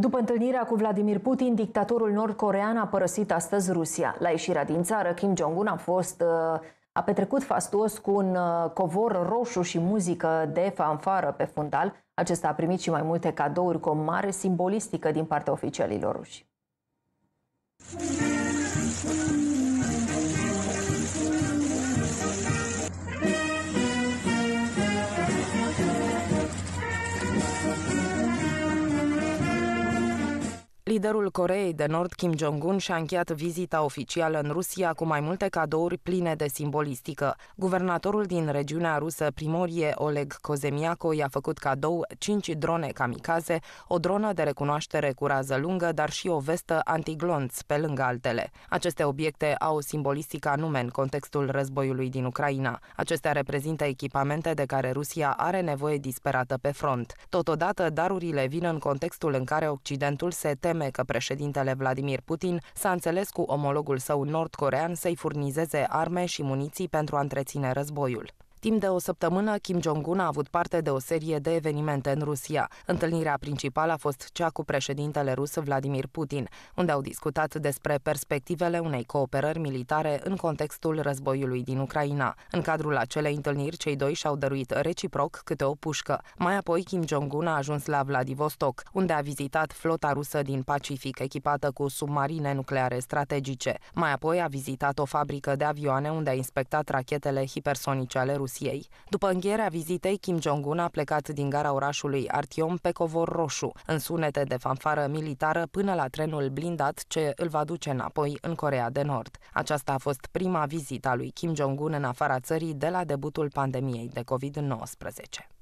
După întâlnirea cu Vladimir Putin, dictatorul nord-corean a părăsit astăzi Rusia. La ieșirea din țară, Kim Jong-un a fost uh, a petrecut fastuos cu un uh, covor roșu și muzică de fanfară pe fundal. Acesta a primit și mai multe cadouri cu o mare simbolistică din partea oficialilor ruși. Liderul Coreei de Nord, Kim Jong-un, și-a încheiat vizita oficială în Rusia cu mai multe cadouri pline de simbolistică. Guvernatorul din regiunea rusă Primorie, Oleg Kozemiako, i-a făcut cadou 5 drone kamikaze, o dronă de recunoaștere cu rază lungă, dar și o vestă antiglonț, pe lângă altele. Aceste obiecte au o simbolistică anume în contextul războiului din Ucraina. Acestea reprezintă echipamente de care Rusia are nevoie disperată pe front. Totodată, darurile vin în contextul în care Occidentul se teme anume că președintele Vladimir Putin s-a înțeles cu omologul său nord-corean să-i furnizeze arme și muniții pentru a întreține războiul. Timp de o săptămână, Kim Jong-un a avut parte de o serie de evenimente în Rusia. Întâlnirea principală a fost cea cu președintele rus Vladimir Putin, unde au discutat despre perspectivele unei cooperări militare în contextul războiului din Ucraina. În cadrul acelei întâlniri, cei doi și-au dăruit reciproc câte o pușcă. Mai apoi, Kim Jong-un a ajuns la Vladivostok, unde a vizitat flota rusă din Pacific, echipată cu submarine nucleare strategice. Mai apoi a vizitat o fabrică de avioane unde a inspectat rachetele hipersonice ale Rusiei. Rusiei. După încheierea vizitei, Kim Jong-un a plecat din gara orașului Artyom pe covor roșu, în sunete de fanfară militară până la trenul blindat ce îl va duce înapoi în Corea de Nord. Aceasta a fost prima vizită a lui Kim Jong-un în afara țării de la debutul pandemiei de COVID-19.